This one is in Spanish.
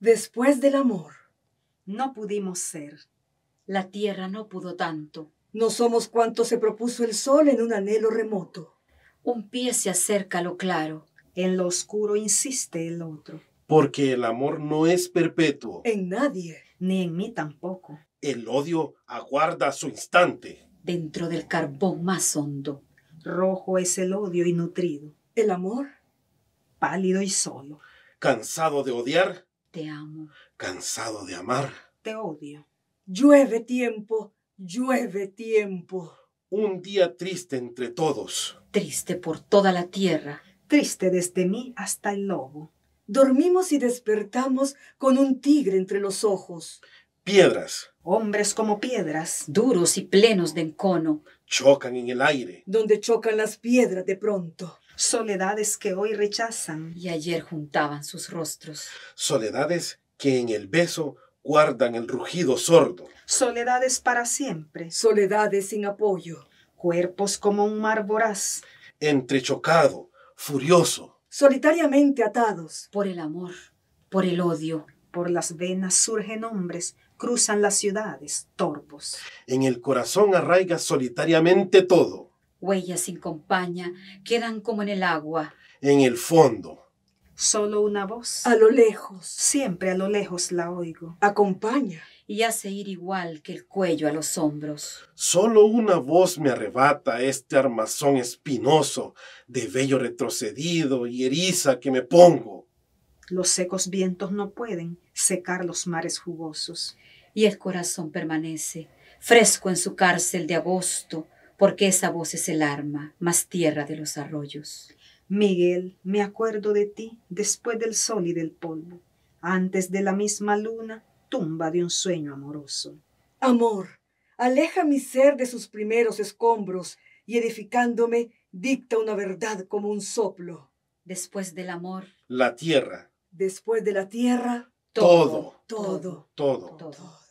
Después del amor. No pudimos ser. La tierra no pudo tanto. No somos cuanto se propuso el sol en un anhelo remoto. Un pie se acerca a lo claro. En lo oscuro insiste el otro. Porque el amor no es perpetuo. En nadie. Ni en mí tampoco. El odio aguarda su instante. Dentro del carbón más hondo. Rojo es el odio y nutrido. El amor. Pálido y solo. Cansado de odiar, te amo. Cansado de amar. Te odio. Llueve tiempo, llueve tiempo. Un día triste entre todos. Triste por toda la tierra. Triste desde mí hasta el lobo. Dormimos y despertamos con un tigre entre los ojos. Piedras. Hombres como piedras. Duros y plenos de encono. Chocan en el aire. Donde chocan las piedras de pronto soledades que hoy rechazan. Y ayer juntaban sus rostros. Soledades que en el beso guardan el rugido sordo. Soledades para siempre. Soledades sin apoyo. Cuerpos como un mar voraz. Entrechocado, furioso. Solitariamente atados. Por el amor, por el odio. Por las venas surgen hombres, cruzan las ciudades, torpos. En el corazón arraiga solitariamente todo huellas sin compañía, quedan como en el agua. En el fondo. Solo una voz. A lo lejos. Siempre a lo lejos la oigo. Acompaña. Y hace ir igual que el cuello a los hombros. Solo una voz me arrebata este armazón espinoso, de vello retrocedido y eriza que me pongo. Los secos vientos no pueden secar los mares jugosos. Y el corazón permanece, fresco en su cárcel de agosto, porque esa voz es el arma más tierra de los arroyos. Miguel, me acuerdo de ti después del sol y del polvo, antes de la misma luna, tumba de un sueño amoroso. Amor, aleja mi ser de sus primeros escombros y edificándome dicta una verdad como un soplo. Después del amor. La tierra. Después de la tierra. Todo. Todo. Todo. todo. todo. todo.